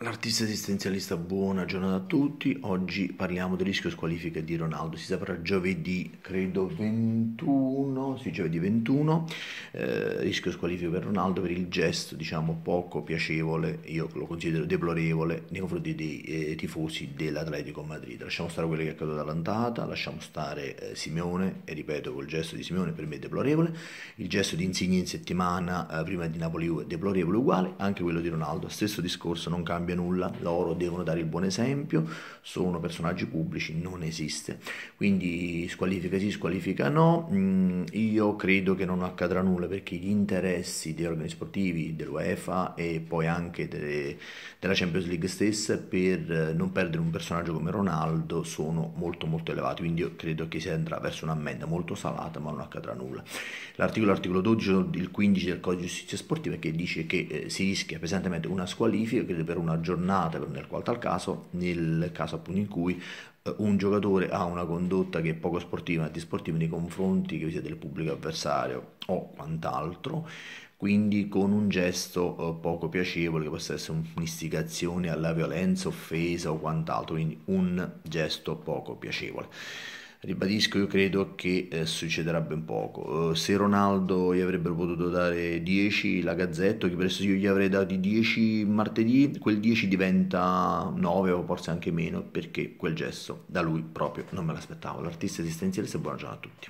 L'artista esistenzialista buona giornata a tutti, oggi parliamo del rischio squalifica di Ronaldo, si saprà giovedì credo 21 sui giovedì 21, eh, rischio squalifico per Ronaldo per il gesto diciamo poco piacevole, io lo considero deplorevole nei confronti dei eh, tifosi dell'Atletico Madrid. Lasciamo stare quello che è accaduto ad lasciamo stare eh, Simeone e ripeto col gesto di Simeone per me è deplorevole, il gesto di Insigne in settimana eh, prima di Napoli è deplorevole uguale, anche quello di Ronaldo, stesso discorso, non cambia nulla, loro devono dare il buon esempio, sono personaggi pubblici, non esiste. Quindi squalifica sì, squalifica no. Mm, io credo che non accadrà nulla perché gli interessi degli organi sportivi, dell'UEFA e poi anche delle, della Champions League stessa per eh, non perdere un personaggio come Ronaldo sono molto molto elevati, quindi io credo che si andrà verso un'ammenda molto salata ma non accadrà nulla. L'articolo, l'articolo 12, il 15 del codice di giustizia sportiva che dice che eh, si rischia pesantemente una squalifica per una giornata nel qual tal caso, nel caso appunto in cui eh, un giocatore ha una condotta che è poco sportiva, antisportiva nei confronti che sia del pubblico avversario o quant'altro, quindi con un gesto eh, poco piacevole che possa essere un'istigazione alla violenza, offesa o quant'altro, quindi un gesto poco piacevole ribadisco io credo che eh, succederà ben poco uh, se Ronaldo gli avrebbero potuto dare 10 la Gazzetto che presto io gli avrei dati 10 martedì quel 10 diventa 9 o forse anche meno perché quel gesto da lui proprio non me l'aspettavo l'artista esistenziale buona giornata a tutti